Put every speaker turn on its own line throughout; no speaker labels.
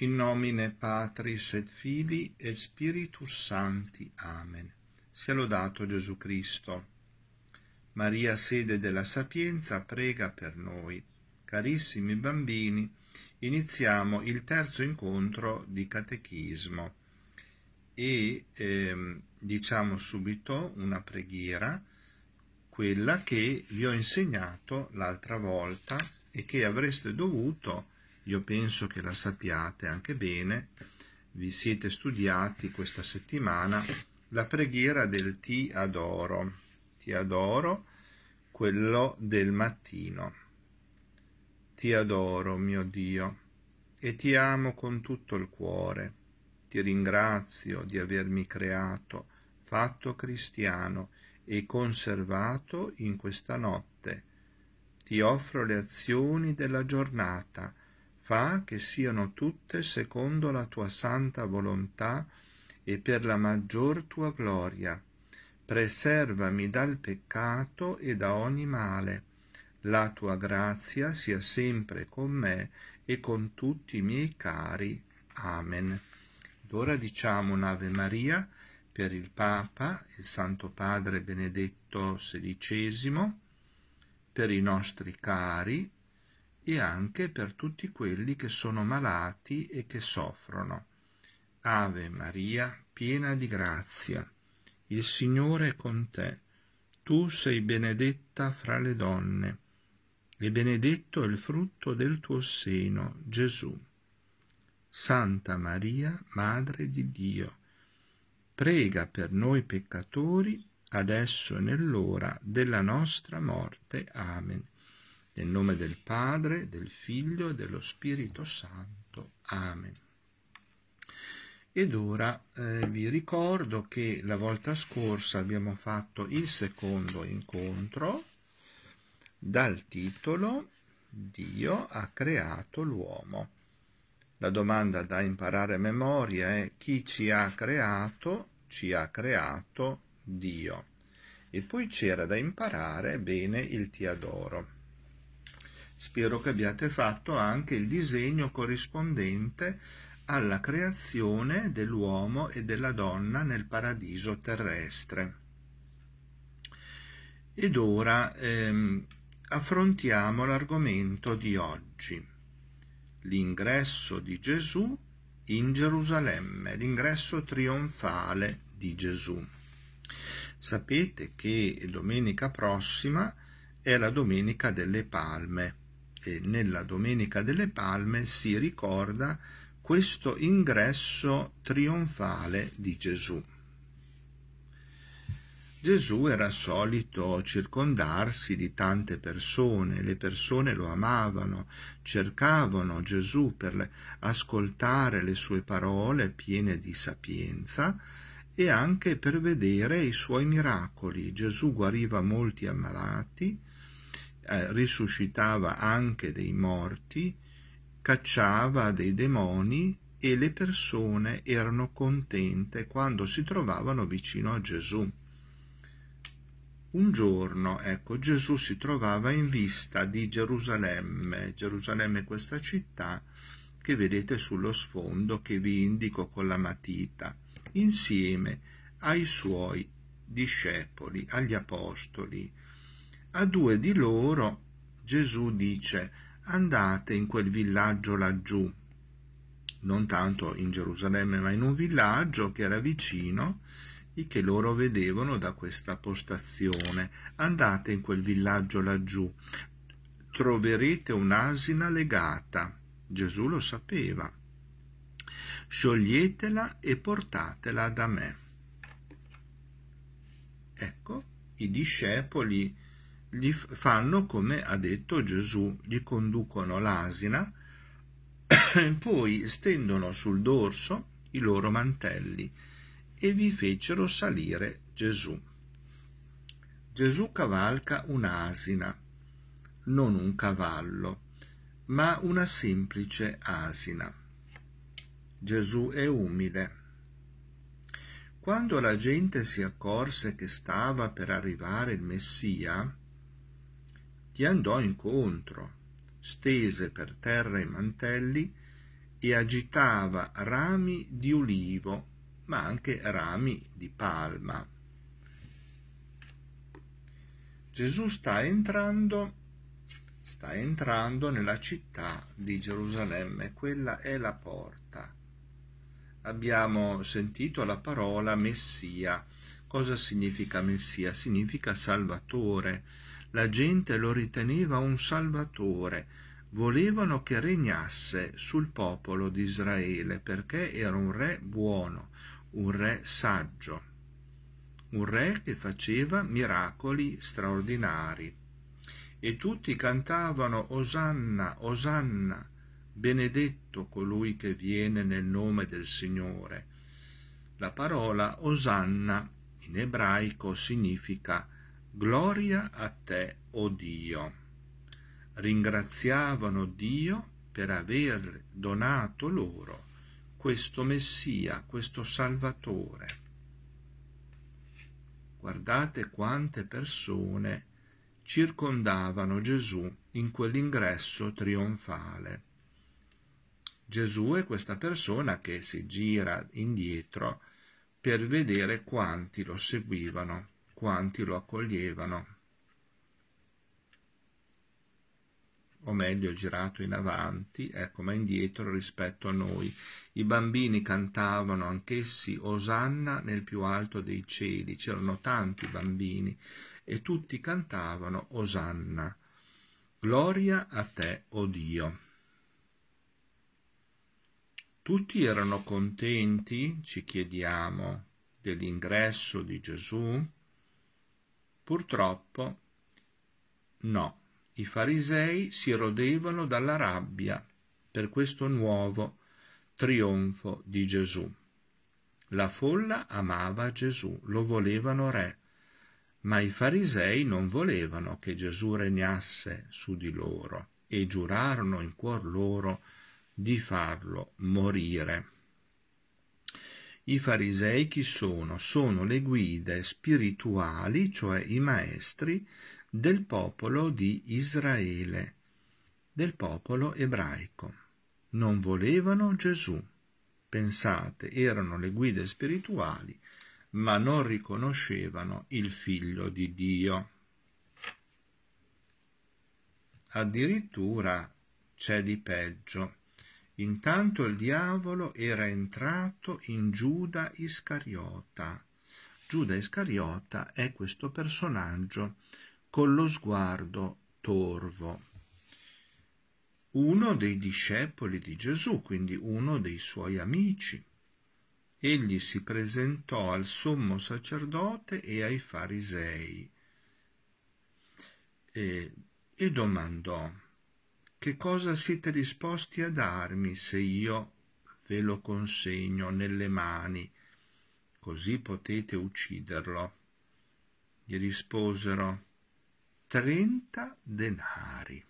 In nomine Patris et Fili e Spiritus Santi. Amen. Sia lodato Gesù Cristo. Maria, sede della sapienza, prega per noi. Carissimi bambini, iniziamo il terzo incontro di catechismo e ehm, diciamo subito una preghiera, quella che vi ho insegnato l'altra volta e che avreste dovuto io penso che la sappiate anche bene, vi siete studiati questa settimana la preghiera del ti adoro, ti adoro, quello del mattino. Ti adoro, mio Dio, e ti amo con tutto il cuore. Ti ringrazio di avermi creato, fatto cristiano e conservato in questa notte. Ti offro le azioni della giornata, fa che siano tutte secondo la tua santa volontà e per la maggior tua gloria. Preservami dal peccato e da ogni male. La tua grazia sia sempre con me e con tutti i miei cari. Amen. Ed ora diciamo un'Ave Maria per il Papa, il Santo Padre Benedetto XVI, per i nostri cari, e anche per tutti quelli che sono malati e che soffrono. Ave Maria, piena di grazia, il Signore è con te. Tu sei benedetta fra le donne, e benedetto è il frutto del tuo seno, Gesù. Santa Maria, Madre di Dio, prega per noi peccatori, adesso e nell'ora della nostra morte. Amen. Nel nome del Padre, del Figlio e dello Spirito Santo. Amen. Ed ora eh, vi ricordo che la volta scorsa abbiamo fatto il secondo incontro dal titolo Dio ha creato l'uomo. La domanda da imparare a memoria è chi ci ha creato? Ci ha creato Dio. E poi c'era da imparare bene il Tiadoro. Spero che abbiate fatto anche il disegno corrispondente alla creazione dell'uomo e della donna nel paradiso terrestre. Ed ora ehm, affrontiamo l'argomento di oggi, l'ingresso di Gesù in Gerusalemme, l'ingresso trionfale di Gesù. Sapete che domenica prossima è la domenica delle palme e nella Domenica delle Palme si ricorda questo ingresso trionfale di Gesù. Gesù era solito circondarsi di tante persone, le persone lo amavano, cercavano Gesù per ascoltare le sue parole piene di sapienza e anche per vedere i suoi miracoli. Gesù guariva molti ammalati, eh, risuscitava anche dei morti, cacciava dei demoni e le persone erano contente quando si trovavano vicino a Gesù. Un giorno, ecco, Gesù si trovava in vista di Gerusalemme. Gerusalemme è questa città che vedete sullo sfondo che vi indico con la matita, insieme ai suoi discepoli, agli apostoli, a due di loro Gesù dice andate in quel villaggio laggiù, non tanto in Gerusalemme ma in un villaggio che era vicino e che loro vedevano da questa postazione. Andate in quel villaggio laggiù, troverete un'asina legata. Gesù lo sapeva. Scioglietela e portatela da me. Ecco, i discepoli gli fanno come ha detto Gesù, gli conducono l'asina, poi stendono sul dorso i loro mantelli e vi fecero salire Gesù. Gesù cavalca un'asina, non un cavallo, ma una semplice asina. Gesù è umile. Quando la gente si accorse che stava per arrivare il Messia, gli andò incontro, stese per terra i mantelli e agitava rami di ulivo, ma anche rami di palma. Gesù sta entrando, sta entrando nella città di Gerusalemme, quella è la porta. Abbiamo sentito la parola Messia. Cosa significa Messia? Significa Salvatore la gente lo riteneva un salvatore, volevano che regnasse sul popolo di Israele perché era un re buono, un re saggio, un re che faceva miracoli straordinari. E tutti cantavano Osanna, Osanna, benedetto colui che viene nel nome del Signore. La parola Osanna in ebraico significa Gloria a te, o oh Dio. Ringraziavano Dio per aver donato loro questo Messia, questo Salvatore. Guardate quante persone circondavano Gesù in quell'ingresso trionfale. Gesù è questa persona che si gira indietro per vedere quanti lo seguivano quanti lo accoglievano. o meglio girato in avanti, ecco, ma indietro rispetto a noi. I bambini cantavano anch'essi Osanna nel più alto dei cieli, c'erano tanti bambini, e tutti cantavano Osanna. Gloria a te, o oh Dio. Tutti erano contenti, ci chiediamo, dell'ingresso di Gesù Purtroppo no, i farisei si rodevano dalla rabbia per questo nuovo trionfo di Gesù. La folla amava Gesù, lo volevano re, ma i farisei non volevano che Gesù regnasse su di loro e giurarono in cuor loro di farlo morire. I farisei chi sono? Sono le guide spirituali, cioè i maestri, del popolo di Israele, del popolo ebraico. Non volevano Gesù. Pensate, erano le guide spirituali, ma non riconoscevano il figlio di Dio. Addirittura c'è di peggio Intanto il diavolo era entrato in Giuda Iscariota. Giuda Iscariota è questo personaggio con lo sguardo torvo, uno dei discepoli di Gesù, quindi uno dei suoi amici. Egli si presentò al sommo sacerdote e ai farisei e, e domandò che cosa siete disposti a darmi se io ve lo consegno nelle mani, così potete ucciderlo. Gli risposero trenta denari.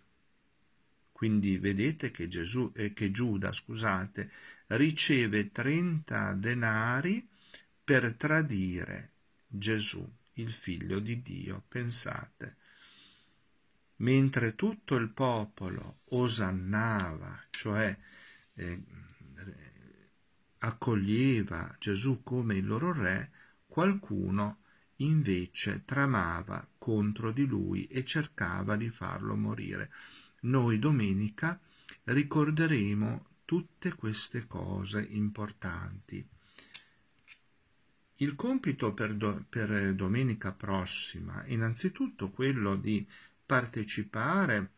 Quindi vedete che, Gesù, eh, che Giuda, scusate, riceve trenta denari per tradire Gesù, il figlio di Dio. Pensate mentre tutto il popolo osannava, cioè eh, accoglieva Gesù come il loro re, qualcuno invece tramava contro di lui e cercava di farlo morire. Noi domenica ricorderemo tutte queste cose importanti. Il compito per, do, per domenica prossima è innanzitutto quello di partecipare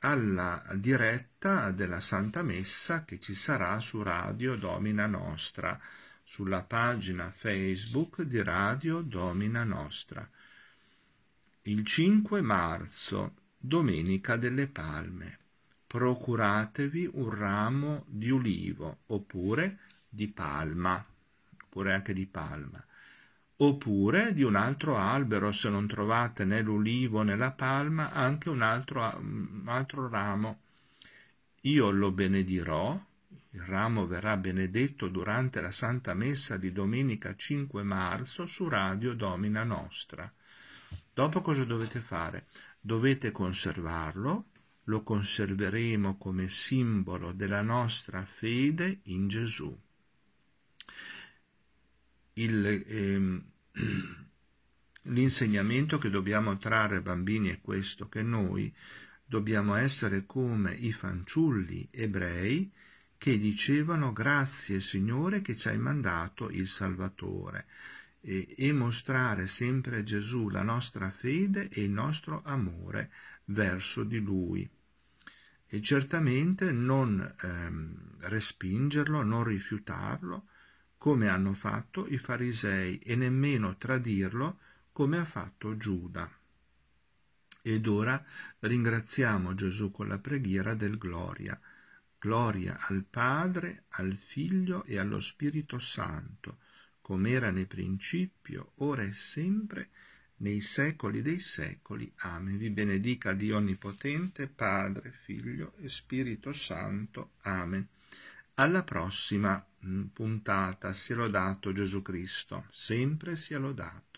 alla diretta della Santa Messa che ci sarà su Radio Domina Nostra, sulla pagina Facebook di Radio Domina Nostra. Il 5 marzo, Domenica delle Palme, procuratevi un ramo di ulivo oppure di palma, oppure anche di palma oppure di un altro albero, se non trovate nell'ulivo, nella palma, anche un altro, un mm, altro ramo. Io lo benedirò, il ramo verrà benedetto durante la Santa Messa di domenica 5 marzo su Radio Domina Nostra. Dopo cosa dovete fare? Dovete conservarlo, lo conserveremo come simbolo della nostra fede in Gesù il, ehm, l'insegnamento che dobbiamo trarre bambini è questo, che noi dobbiamo essere come i fanciulli ebrei che dicevano grazie Signore che ci hai mandato il Salvatore e, e mostrare sempre a Gesù la nostra fede e il nostro amore verso di Lui e certamente non ehm, respingerlo, non rifiutarlo, come hanno fatto i farisei, e nemmeno tradirlo come ha fatto Giuda. Ed ora ringraziamo Gesù con la preghiera del Gloria. Gloria al Padre, al Figlio e allo Spirito Santo, come era nel principio, ora e sempre, nei secoli dei secoli. Amen. Vi benedica Dio Onnipotente, Padre, Figlio e Spirito Santo. Amen. Alla prossima puntata sia lodato Gesù Cristo, sempre sia lodato.